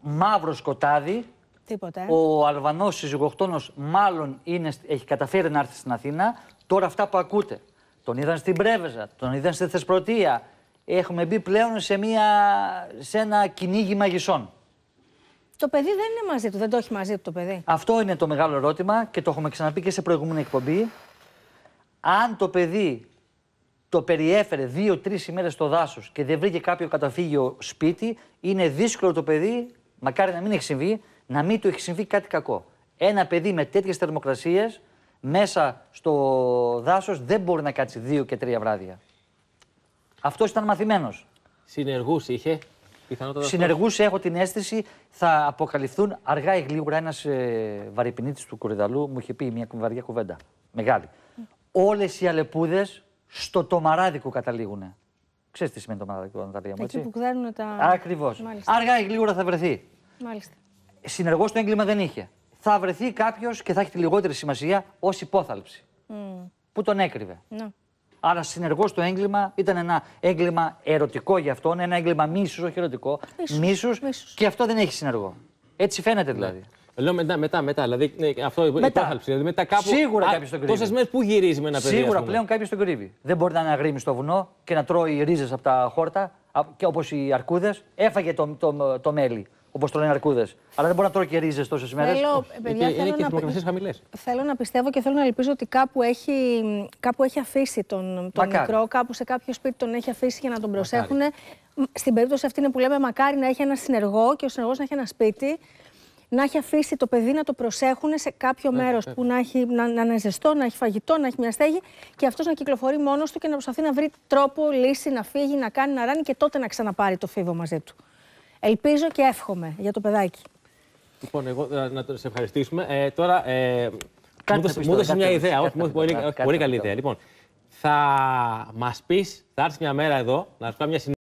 μαύρο σκοτάδι. Τίποτε. Ο Αλβανός συζυγοχτόνο μάλλον είναι, έχει καταφέρει να έρθει στην Αθήνα. Τώρα αυτά που ακούτε. Τον είδαν στην Πρέβεζα, τον είδαν στη Θεσπρωτεία. Έχουμε μπει πλέον σε, μια, σε ένα κυνήγι μαγισσών. Το παιδί δεν είναι μαζί του, δεν το έχει μαζί του το παιδί. Αυτό είναι το μεγάλο ερώτημα και το έχουμε ξαναπεί και σε προηγούμενη εκπομπή. Αν το παιδί το περιέφερε δύο-τρει ημέρες στο δάσος και δεν βρήκε κάποιο καταφύγιο σπίτι, είναι δύσκολο το παιδί μακάρι να μην έχει συμβεί, να μην του έχει συμβεί κάτι κακό. Ένα παιδί με τέτοιες θερμοκρασίες μέσα στο δάσος δεν μπορεί να κάτσει δύο και τρία βράδια. Αυτός ήταν μαθημένος. Συνεργούς είχε. Συνεργούς έχω την αίσθηση θα αποκαλυφθούν αργά ή γλίγορα. Ένας ε, του Κορυδαλού μου είχε πει μια βαριά κουβέντα. Μεγάλη. Όλες οι αλεπούδες στο τομαράδικο καταλήγουν. Ξέρεις τι σημαίνει το μαθηματικό να τα πει. Έτσι που τα. Ακριβώς. Άργα ή γλίγορα θα βρεθεί. Μάλιστα. Συνεργός το έγκλημα δεν είχε. Θα βρεθεί κάποιος και θα έχει τη λιγότερη σημασία ως υπόθαλψη. Mm. Που τον έκρυβε. Ναι. Άρα συνεργός το έγκλημα ήταν ένα έγκλημα ερωτικό για αυτόν, ένα έγκλημα μίσους, όχι ερωτικό. Μίσους. Και αυτό δεν έχει συνεργό. Έτσι φαίνεται δηλαδή. Ναι. Λέω μετά, μετά, μετά. Δηλαδή, ναι, αυτό μετά. Δηλαδή, μετά κάπου. Σίγουρα κάποιος τον κρύβει. Τόσε μέρες που γυρίζει με ένα παιδί. Σίγουρα πλέον κάποιος τον κρύβει. Δεν μπορεί να είναι αναγρύμει στο βουνό και να τρώει ρίζες από τα χόρτα και όπως οι αρκούδες. Έφαγε το, το, το, μέλι. Όπως το λένε αρκούδες. Αλλά δεν μπορεί να τρώει και ρίζες τόσες μέρες. Θέλω, ε, να... χαμηλέ. να πιστεύω και θέλω να ελπίζω ότι κάπου έχει, κάπου έχει αφήσει τον, τον μικρό, κάπου σε κάποιο σπίτι τον έχει αφήσει για να τον προσέχουν. Στην περίπτωση αυτή είναι που λέμε μακάρι να έχει ένα συνεργό και ο συνεργός να έχει ένα σπίτι να έχει αφήσει το παιδί να το προσέχουν σε κάποιο ναι, μέρος που να, έχει, να, να είναι ζεστό, να έχει φαγητό, να έχει μια στέγη και αυτός να κυκλοφορεί μόνος του και να προσπαθεί να βρει τρόπο, λύση, να φύγει, να κάνει, να ράνει και τότε να ξαναπάρει το φίβο μαζί του. Ελπίζω και εύχομαι για το παιδάκι. Λοιπόν, εγώ ε, να σε ευχαριστήσουμε. Ε, τώρα, ε, μου έδωσε μια ιδέα. Όχι, πολύ, καλή ιδέα. Λοιπόν, θα μας πεις, θα έρθεις μια μέρα εδώ να σου μια συνέντευξη.